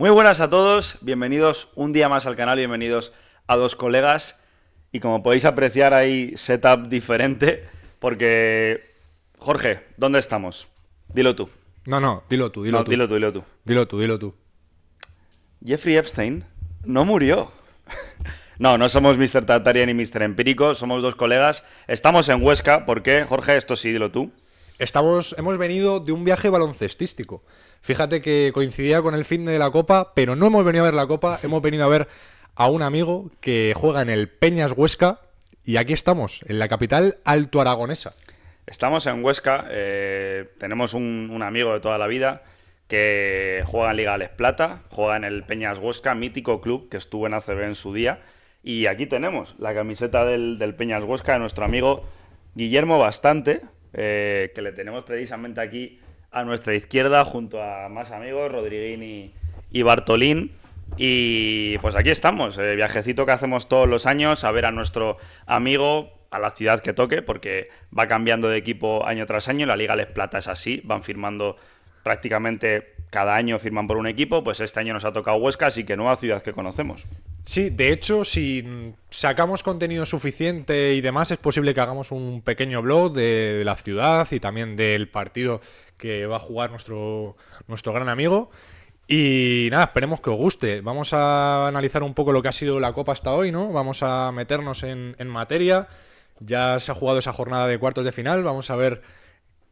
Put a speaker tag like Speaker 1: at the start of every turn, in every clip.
Speaker 1: Muy buenas a todos, bienvenidos un día más al canal, bienvenidos a dos colegas. Y como podéis apreciar hay setup diferente porque... Jorge, ¿dónde estamos? Dilo tú. No, no, dilo tú, dilo tú. Dilo tú, dilo tú.
Speaker 2: Dilo tú, dilo tú.
Speaker 1: Jeffrey Epstein no murió. No, no somos Mr. Tartaria ni Mr. Empírico, somos dos colegas. Estamos en Huesca, ¿por qué? Jorge, esto sí, dilo tú
Speaker 2: estamos, hemos venido de un viaje baloncestístico. Fíjate que coincidía con el fin de la Copa, pero no hemos venido a ver la Copa, hemos venido a ver a un amigo que juega en el Peñas Huesca y aquí estamos, en la capital altoaragonesa.
Speaker 1: Estamos en Huesca, eh, tenemos un, amigo de toda la vida que juega en Liga Les Plata, juega en el Peñas Huesca, mítico club que estuvo en ACB en su día. Y aquí tenemos la camiseta del Peñas Huesca de nuestro amigo Guillermo Bastante, eh, que le tenemos precisamente aquí a nuestra izquierda, junto a más amigos, Rodriguín y, Bartolín. Y pues aquí estamos, el eh, viajecito que hacemos todos los años a ver a nuestro amigo, a la ciudad que toque, porque va cambiando de equipo año tras año. La Liga Les Plata es así, van firmando prácticamente cada año firman por un equipo, pues este año nos ha tocado Huesca, así que nueva ciudad que conocemos.
Speaker 2: Sí, de hecho, si sacamos contenido suficiente y demás, es posible que hagamos un pequeño blog de, la ciudad y también del partido que va a jugar nuestro, nuestro gran amigo. Y nada, esperemos que os guste. Vamos a analizar un poco lo que ha sido la Copa hasta hoy, ¿no? Vamos a meternos en, en materia. Ya se ha jugado esa jornada de cuartos de final, vamos a ver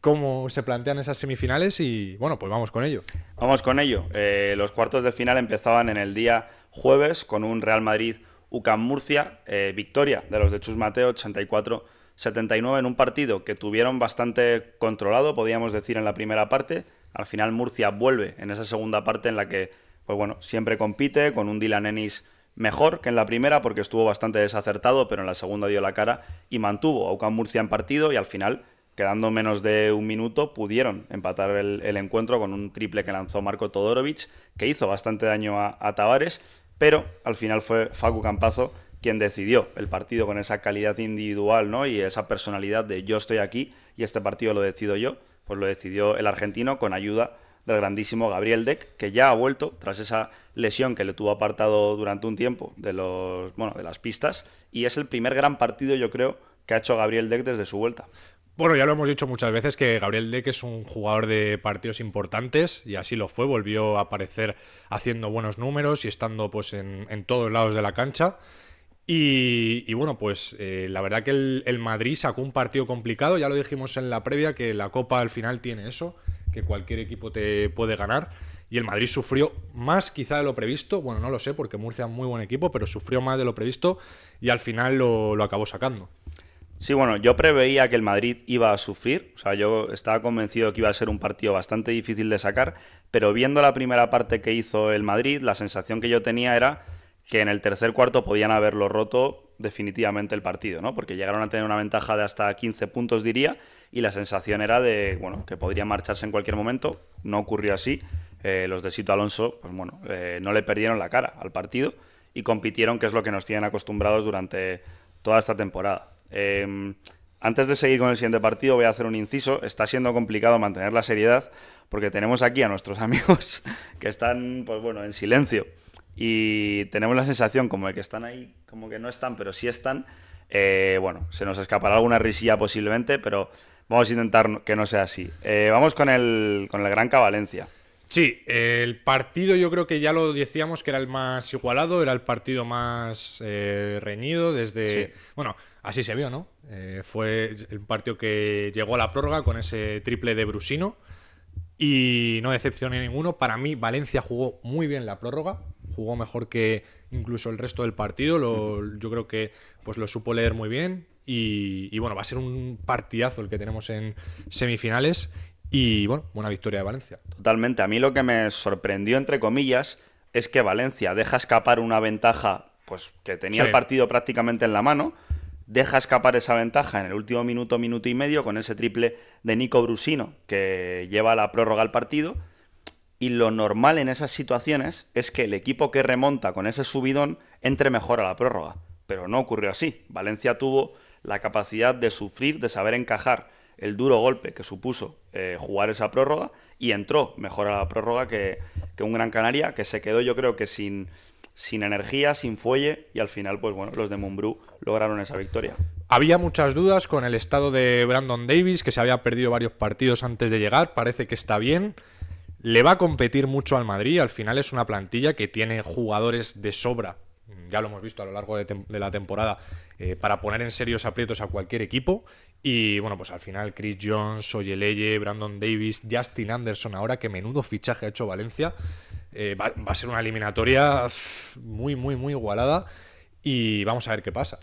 Speaker 2: cómo se plantean esas semifinales y bueno, pues vamos con ello.
Speaker 1: Vamos con ello. Eh, los cuartos de final empezaban en el día jueves con un Real Madrid UCAM Murcia, eh, victoria de los de Chus Mateo 84-79 en un partido que tuvieron bastante controlado, podríamos decir, en la primera parte. Al final Murcia vuelve en esa segunda parte en la que, pues bueno, siempre compite con un Dylan Ennis mejor que en la primera porque estuvo bastante desacertado, pero en la segunda dio la cara y mantuvo a UCAM Murcia en partido y al final quedando menos de un minuto, pudieron empatar el, encuentro con un triple que lanzó Marco Todorovic, que hizo bastante daño a, Tavares, pero al final fue Facu Campazo quien decidió el partido con esa calidad individual ¿no? y esa personalidad de yo estoy aquí y este partido lo decido yo, pues lo decidió el argentino con ayuda del grandísimo Gabriel Deck, que ya ha vuelto tras esa lesión que le tuvo apartado durante un tiempo de, los, bueno, de las pistas y es el primer gran partido yo creo que ha hecho Gabriel Deck desde su vuelta.
Speaker 2: Bueno, ya lo hemos dicho muchas veces que Gabriel Deck es un jugador de partidos importantes y así lo fue, volvió a aparecer haciendo buenos números y estando pues en, todos lados de la cancha. Y, bueno, pues eh, la verdad que el, Madrid sacó un partido complicado, ya lo dijimos en la previa, que la Copa al final tiene eso, que cualquier equipo te puede ganar. Y el Madrid sufrió más quizá de lo previsto, bueno, no lo sé porque Murcia es muy buen equipo, pero sufrió más de lo previsto
Speaker 1: y al final lo acabó sacando. Sí, bueno, yo preveía que el Madrid iba a sufrir, o sea, yo estaba convencido que iba a ser un partido bastante difícil de sacar, pero viendo la primera parte que hizo el Madrid, la sensación que yo tenía era que en el tercer cuarto podían haberlo roto definitivamente el partido, ¿no? Porque llegaron a tener una ventaja de hasta 15 puntos, diría, y la sensación era de, bueno, que podría marcharse en cualquier momento, no ocurrió así, eh, los de Sito Alonso, pues bueno, eh, no le perdieron la cara al partido y compitieron, que es lo que nos tienen acostumbrados durante toda esta temporada. Em, antes de seguir con el siguiente partido, voy a hacer un inciso. Está siendo complicado mantener la seriedad porque tenemos aquí a nuestros amigos que están, pues bueno, en silencio. Y tenemos la sensación como de que están ahí, como que no están, pero sí están. Eh, bueno, se nos escapará alguna risilla posiblemente, pero vamos a intentar que no sea así. Eh, vamos con el, con el Granca Valencia. Sí,
Speaker 2: el partido yo creo que ya lo decíamos que era el más igualado, era el partido más eh, reñido desde... Bueno, Así se vio, ¿no? Eh, fue un partido que llegó a la prórroga con ese triple de Brusino y no decepcioné ninguno. Para mí, Valencia jugó muy bien la prórroga, jugó mejor que incluso el resto del partido. yo creo que pues lo supo leer muy bien. Y, bueno, va a ser un partidazo el que tenemos en semifinales. Y bueno, buena victoria de Valencia.
Speaker 1: Totalmente. A mí lo que me sorprendió, entre comillas, es que Valencia deja escapar una ventaja pues, que tenía el partido prácticamente en la mano deja escapar esa ventaja en el último minuto, minuto y medio, con ese triple de Nico Brusino, que lleva la prórroga al partido. Y lo normal en esas situaciones es que el equipo que remonta con ese subidón entre mejor a la prórroga. Pero no ocurrió así. Valencia tuvo la capacidad de sufrir, de saber encajar el duro golpe que supuso eh, jugar esa prórroga y entró mejor a la prórroga que, que un Gran Canaria, que se quedó yo creo que sin sin energía, sin fuelle, y al final, pues bueno, los de Mumbrú lograron esa victoria.
Speaker 2: Había muchas dudas con el estado de Brandon Davis, que se había perdido varios partidos antes de llegar, parece que está bien. Le va a competir mucho al Madrid, al final es una plantilla que tiene jugadores de sobra, ya lo hemos visto a lo largo de, la temporada, eh, para poner en serios aprietos a cualquier equipo. Y bueno, pues al final Chris Jones, Oyeleye, Brandon Davis, Justin Anderson, ahora que menudo fichaje ha hecho Valencia. Eh, va, a ser una eliminatoria muy, muy, muy igualada y
Speaker 1: vamos a ver qué pasa.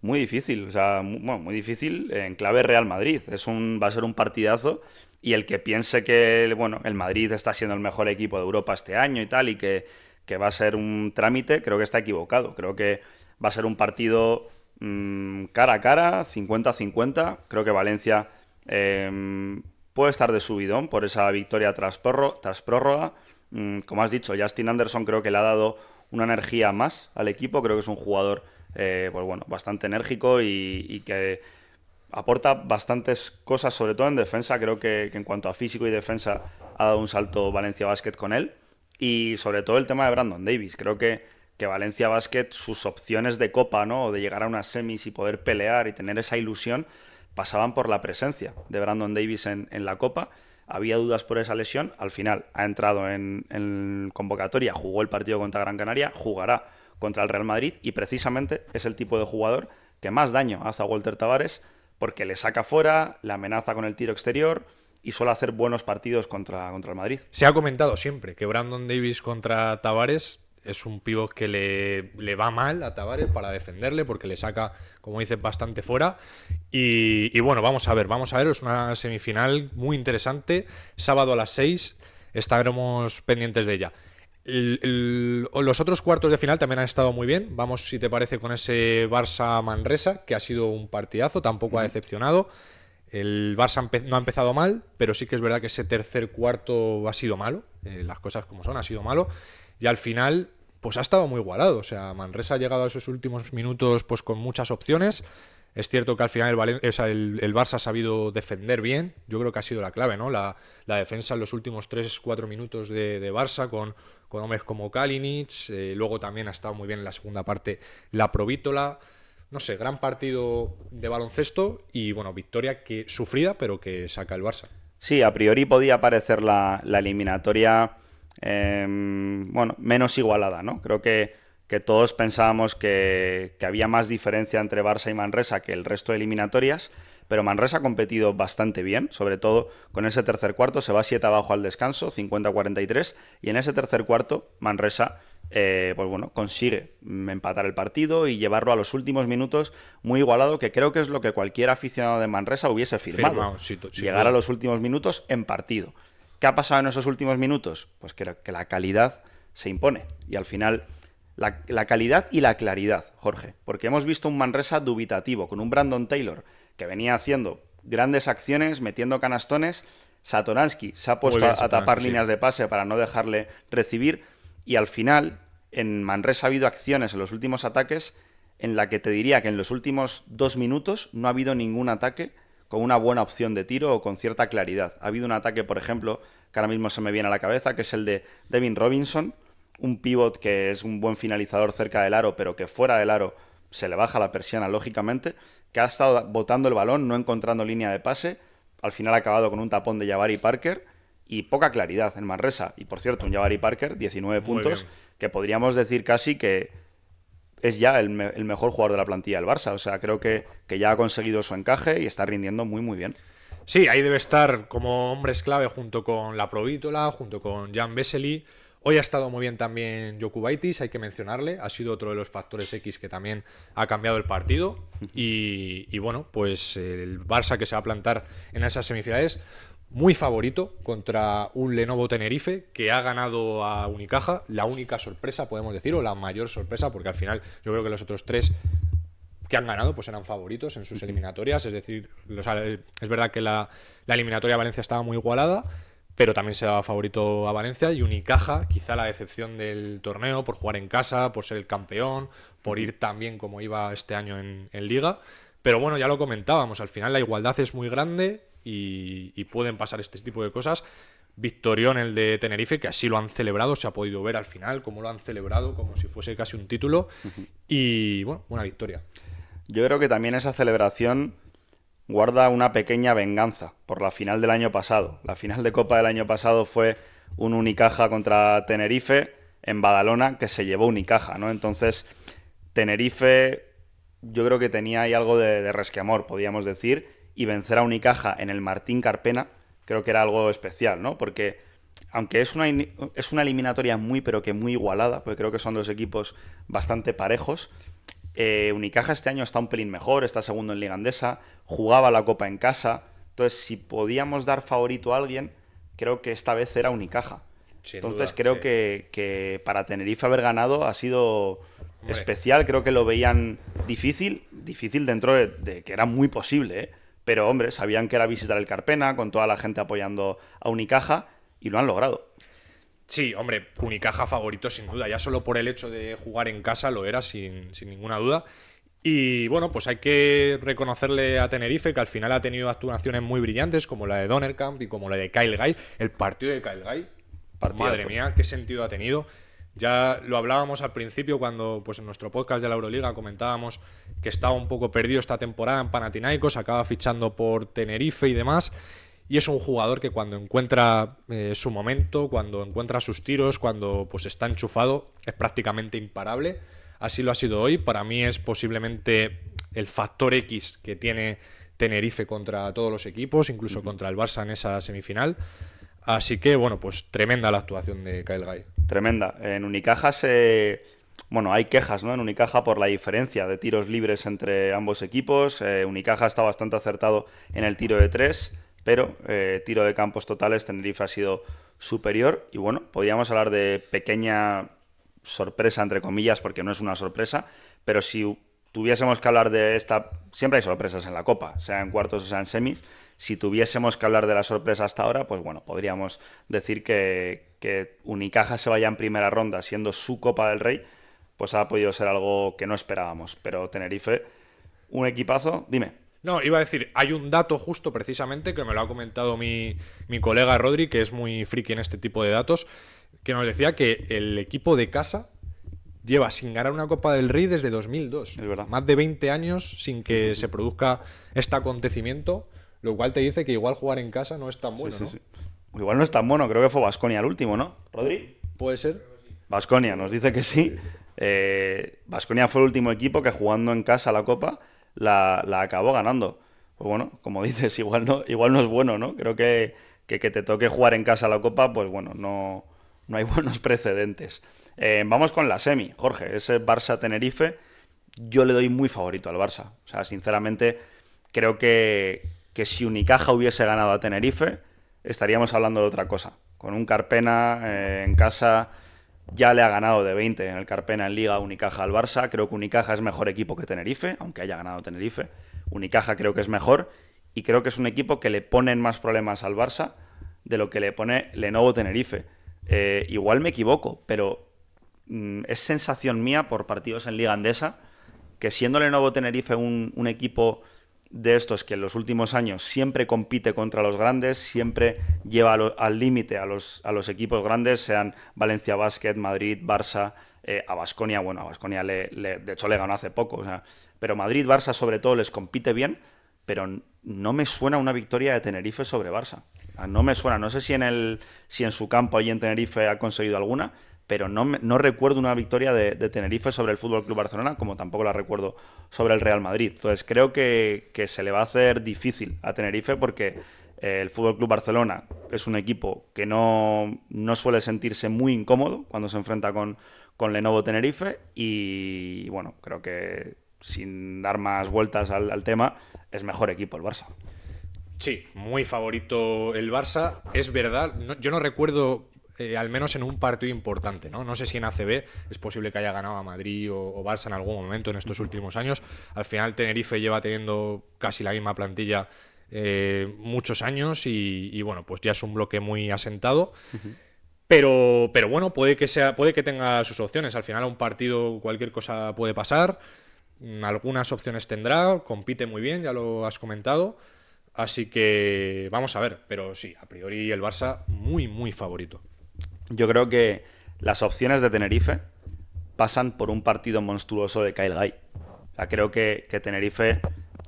Speaker 1: Muy difícil, o sea, muy, difícil en clave Real Madrid. Es un, va a ser un partidazo y el que piense que bueno, el Madrid está siendo el mejor equipo de Europa este año y tal y que, va a ser un trámite, creo que está equivocado. Creo que va a ser un partido mm, cara a cara, 50-50. Creo que Valencia em, puede estar de subidón por esa victoria tras prórroga Mm, como has dicho, Justin Anderson creo que le ha dado una energía más al equipo. Creo que es un jugador, eh, pues bueno, bastante enérgico y, que aporta bastantes cosas, sobre todo en defensa. Creo que, en cuanto a físico y defensa ha dado un salto Valencia Basket con él. Y sobre todo el tema de Brandon Davis. Creo que, que Valencia Basket, sus opciones de copa, ¿no? de llegar a unas semis y poder pelear y tener esa ilusión, pasaban por la presencia de Brandon Davis en la copa había dudas por esa lesión, al final ha entrado en, convocatoria, jugó el partido contra Gran Canaria, jugará contra el Real Madrid y precisamente es el tipo de jugador que más daño hace a Walter Tavares porque le saca fuera, le amenaza con el tiro exterior, y suele hacer buenos partidos contra, contra el Madrid. Se ha comentado siempre
Speaker 2: que Brandon Davis contra Tavares es un pivot que le, va mal a Tavares para defenderle porque le saca, como dices, bastante fuera. Y, bueno, vamos a ver, vamos a ver, es una semifinal muy interesante. Sábado a las 6 estaremos pendientes de ella. los otros cuartos de final también han estado muy bien. Vamos, si te parece, con ese Barça Manresa, que ha sido un partidazo, tampoco ha decepcionado. El Barça no ha empezado mal, pero sí que es verdad que ese tercer cuarto ha sido malo. Eh, las cosas como son, ha sido malo. Y al final, pues ha estado muy igualado. O sea, Manresa ha llegado a esos últimos minutos pues con muchas opciones. Es cierto que al final el, el, Barça ha sabido defender bien. Yo creo que ha sido la clave, ¿no? La, la defensa en los últimos 3-4 minutos de, de, Barça con, con hombres como Kalinic. Eh, luego también ha estado muy bien en la segunda parte la Provítola. No sé, gran partido de baloncesto y, bueno, victoria que sufrida, pero que saca el Barça.
Speaker 1: Sí, a priori podía parecer la, la eliminatoria Em, bueno, menos igualada, ¿no? Creo que, que todos pensábamos que, había más diferencia entre Barça y Manresa que el resto de eliminatorias, pero Manresa ha competido bastante bien, sobre todo con ese tercer cuarto, se va 7 abajo al descanso, 50-43, y en ese tercer cuarto Manresa eh, pues bueno, consigue empatar el partido y llevarlo a los últimos minutos muy igualado, que creo que es lo que cualquier aficionado de Manresa hubiese firmado. Llegar a los últimos minutos en partido. ¿Qué ha pasado en esos últimos minutos? Pues que, la calidad se impone. Y al final, la, calidad y la claridad, Jorge. Porque hemos visto un Manresa dubitativo, con un Brandon Taylor, que venía haciendo grandes acciones, metiendo canastones. Satoransky se ha puesto a, tapar líneas de pase para no dejarle recibir. Y al final, en Manresa ha habido acciones en los últimos ataques en la que te diría que en los últimos dos minutos no ha habido ningún ataque con una buena opción de tiro o con cierta claridad. Ha habido un ataque, por ejemplo, que ahora mismo se me viene a la cabeza, que es el de Devin Robinson, un pivot que es un buen finalizador cerca del aro, pero que fuera del aro se le baja la persiana, lógicamente, que ha estado botando el balón, no encontrando línea de pase, al final ha acabado con un tapón de Jabari Parker y poca claridad en Manresa. Y por cierto, un Jabari Parker, 19 puntos, que podríamos decir casi que es ya el, mejor jugador de la plantilla del Barça. O sea, creo que, ya ha conseguido su encaje y está rindiendo muy, muy bien.
Speaker 2: Sí, ahí debe estar como hombres clave junto con la Provítola, junto con Jan Vesely. Hoy ha estado muy bien también Jokubaitis, hay que mencionarle. Ha sido otro de los factores X que también ha cambiado el partido. Y, y bueno, pues el Barça que se va a plantar en esas semifinales muy favorito contra un Lenovo Tenerife que ha ganado a Unicaja, la única sorpresa, podemos decir, o la mayor sorpresa, porque al final yo creo que los otros tres que han ganado pues eran favoritos en sus eliminatorias, es decir, es verdad que la, eliminatoria de Valencia estaba muy igualada, pero también se daba favorito a Valencia y Unicaja, quizá la decepción del torneo por jugar en casa, por ser el campeón, por ir tan bien como iba este año en, en liga. Pero bueno, ya lo comentábamos, al final la igualdad es muy grande, y, pueden pasar este tipo de cosas. en el de Tenerife, que así lo han celebrado, se ha podido ver al final cómo lo han celebrado, como si fuese casi un título. Y bueno, una victoria.
Speaker 1: Yo creo que también esa celebración guarda una pequeña venganza por la final del año pasado. La final de Copa del año pasado fue un Unicaja contra Tenerife en Badalona, que se llevó Unicaja, ¿no? Entonces, Tenerife yo creo que tenía ahí algo de, de resquemor, podríamos decir y vencer a Unicaja en el Martín Carpena, creo que era algo especial, ¿no? Porque aunque es una, es una eliminatoria muy, pero que muy igualada, porque creo que son dos equipos bastante parejos, eh, Unicaja este año está un pelín mejor, está segundo en Ligandesa, jugaba la Copa en casa, entonces si podíamos dar favorito a alguien, creo que esta vez era Unicaja. entonces creo que, para Tenerife haber ganado ha sido especial, creo que lo veían difícil, difícil dentro de, de que era muy posible, ¿eh? Pero, hombre, sabían que era visitar el Carpena, con toda la gente apoyando a Unicaja, y lo han logrado. Sí,
Speaker 2: hombre, Unicaja favorito sin duda. Ya solo por el hecho de jugar en casa lo era sin, ninguna duda. Y bueno, pues hay que reconocerle a Tenerife que al final ha tenido actuaciones muy brillantes, como la de Donnerkamp y como la de Kyle Guy. El partido de Kyle Guy, madre mía, qué sentido ha tenido. Ya lo hablábamos al principio cuando pues en nuestro podcast de la Euroliga comentábamos que estaba un poco perdido esta temporada en Panathinaikos, acaba fichando por Tenerife y demás. Y es un jugador que cuando encuentra eh, su momento, cuando encuentra sus tiros, cuando pues está enchufado, es prácticamente imparable. Así lo ha sido hoy. Para mí es posiblemente el factor X que tiene Tenerife contra todos los equipos, incluso contra el Barça en esa semifinal. Así que bueno, pues tremenda la actuación de Kyle
Speaker 1: Guy. Tremenda. En Unicaja se... Bueno, hay quejas ¿no? en Unicaja por la diferencia de tiros libres entre ambos equipos. Eh, Unicaja está bastante acertado en el tiro de tres, pero eh, tiro de campos totales Tenerife ha sido superior. Y bueno, podríamos hablar de pequeña sorpresa, entre comillas, porque no es una sorpresa, pero si tuviésemos que hablar de esta, siempre hay sorpresas en la Copa, sea en cuartos o sea en semis, si tuviésemos que hablar de la sorpresa hasta ahora, pues bueno, podríamos decir que, que Unicaja se vaya en primera ronda siendo su Copa del Rey, pues ha podido ser algo que no esperábamos, pero Tenerife, un equipazo, dime.
Speaker 2: No, iba a decir, hay un dato justo precisamente que me lo ha comentado mi, mi, colega Rodri, que es muy friki en este tipo de datos, que nos decía que el equipo de casa lleva sin ganar una Copa del Rey desde 2002. Es verdad. Más de 20 años sin que se produzca este acontecimiento, lo cual te dice
Speaker 1: que igual jugar en casa no es tan bueno, Igual no es tan bueno, creo que fue Basconia el último, ¿no? ¿Rodri? ¿Puede ser? Basconia nos dice que sí. Eh, Basconia fue el último equipo que jugando en casa la Copa la, acabó ganando. Pues bueno, como dices, igual no, igual no es bueno, ¿no? Creo que, que, que te toque jugar en casa la Copa, pues bueno, no, no hay buenos precedentes. Eh, vamos con la semi, Jorge, ese Barça-Tenerife, yo le doy muy favorito al Barça. O sea, sinceramente, creo que, que si Unicaja hubiese ganado a Tenerife, estaríamos hablando de otra cosa. Con un Carpena eh, en casa ya le ha ganado de 20 en el Carpena en Liga Unicaja al Barça. Creo que Unicaja es mejor equipo que Tenerife, aunque haya ganado Tenerife. Unicaja creo que es mejor y creo que es un equipo que le ponen más problemas al Barça de lo que le pone Lenovo Tenerife. Eh, igual me equivoco, pero Mm, es sensación mía por partidos en Liga Andesa que siendo nuevo Tenerife un, equipo de estos que en los últimos años siempre compite contra los grandes, siempre lleva al límite a los, a los, equipos grandes, sean Valencia Basket, Madrid, Barça, eh, a Basconia, bueno, a de hecho le ganó hace poco, pero Madrid, Barça sobre todo les compite bien, pero no me suena una victoria de Tenerife sobre Barça. No me suena, no sé si en, el, si en su campo allí en Tenerife ha conseguido alguna, pero no, recuerdo una victoria de, Tenerife sobre el Fútbol Club Barcelona, como tampoco la recuerdo sobre el Real Madrid. Entonces creo que, se le va a hacer difícil a Tenerife porque eh, el Fútbol Club Barcelona es un equipo que no, suele sentirse muy incómodo cuando se enfrenta con, con Lenovo Tenerife y bueno, creo que sin dar más vueltas al, tema, es mejor equipo el Barça. Sí,
Speaker 2: muy favorito el Barça. Es verdad, yo no recuerdo eh, al menos en un partido importante, ¿no? No sé si en ACB es posible que haya ganado a Madrid o, Barça en algún momento en estos últimos años. Al final Tenerife lleva teniendo casi la misma plantilla eh, muchos años y, bueno, pues ya es un bloque muy asentado. Pero, pero bueno, puede que, sea, puede que tenga sus opciones. Al final a un partido cualquier cosa puede pasar. Mm, algunas opciones tendrá, compite muy bien, ya lo has comentado. Así que
Speaker 1: vamos a ver, pero sí, a priori el Barça muy, muy favorito. Yo creo que las opciones de Tenerife pasan por un partido monstruoso de Kyle Guy. creo que, que Tenerife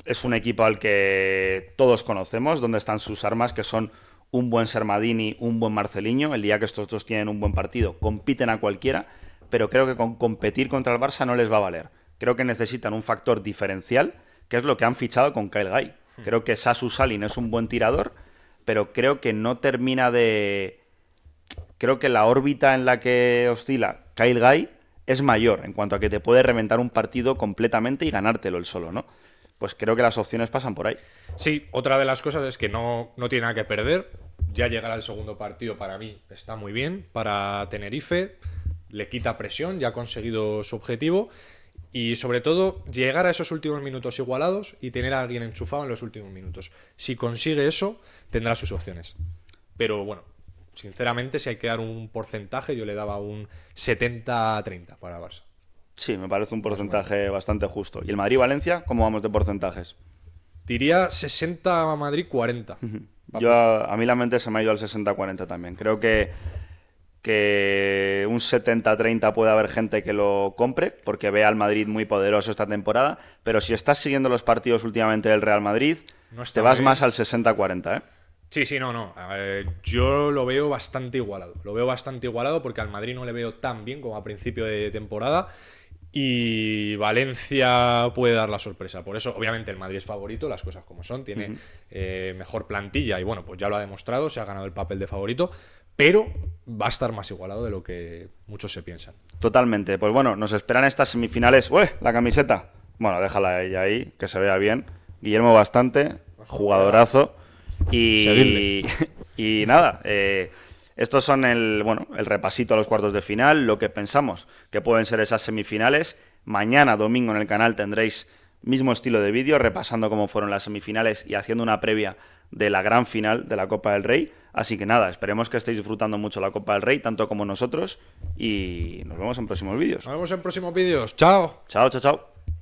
Speaker 1: es un equipo al que todos conocemos, donde están sus armas, que son un buen Sermadini, un buen Marceliño. El día que estos dos tienen un buen partido, compiten a cualquiera, pero creo que con competir contra el Barça no les va a valer. Creo que necesitan un factor diferencial, que es lo que han fichado con Kyle Guy. Hmm. Creo que Sasu Salin es un buen tirador, pero creo que no termina de, creo que la órbita en la que oscila Kyle Guy es mayor en cuanto a que te puede reventar un partido completamente y ganártelo el solo, ¿no? Pues creo que las opciones pasan por ahí. Sí,
Speaker 2: otra de las cosas es que no, no tiene nada que perder. Ya llegar al segundo partido para mí, está muy bien. Para Tenerife, le quita presión, ya ha conseguido su objetivo. Y sobre todo, llegar a esos últimos minutos igualados y tener a alguien enchufado en los últimos minutos. Si consigue eso, tendrá sus opciones. Pero bueno, sinceramente, si hay que dar un porcentaje, yo le daba un
Speaker 1: 70-30 para Barça. Sí, me parece un porcentaje bastante justo. ¿Y el Madrid-Valencia? ¿Cómo vamos de porcentajes?
Speaker 2: Diría 60 Madrid, 40.
Speaker 1: yo, a, mí la mente se me ha ido al 60-40 también. Creo que, que un 70-30 puede haber gente que lo compre, porque ve al Madrid muy poderoso esta temporada. Pero si estás siguiendo los partidos últimamente del Real Madrid, te vas más al 60-40, ¿eh?
Speaker 2: Sí, sí, no, no. yo lo veo bastante igualado. Lo veo bastante igualado porque al Madrid no le veo tan bien como a principio de temporada. Y Valencia puede dar la sorpresa. Por eso, obviamente, el Madrid es favorito, las cosas como son. Tiene eh, mejor plantilla y bueno, pues ya lo ha demostrado, se ha ganado el papel de favorito. Pero va a estar más igualado de lo
Speaker 1: que muchos se piensan. Totalmente. Pues bueno, nos esperan estas semifinales. ¡ueh! La camiseta. Bueno, déjala ella ahí, que se vea bien. Guillermo Bastante, jugadorazo. Y, nada, eh, estos son el, bueno, el repasito a los cuartos de final, lo que pensamos que pueden ser esas semifinales. Mañana, domingo, en el canal tendréis mismo estilo de vídeo, repasando cómo fueron las semifinales y haciendo una previa de la gran final de la Copa del Rey. Así que nada, esperemos que estéis disfrutando mucho la Copa del Rey, tanto como nosotros, y nos vemos en próximos vídeos. Nos vemos en próximos vídeos. Chao. Chao, chao, chao.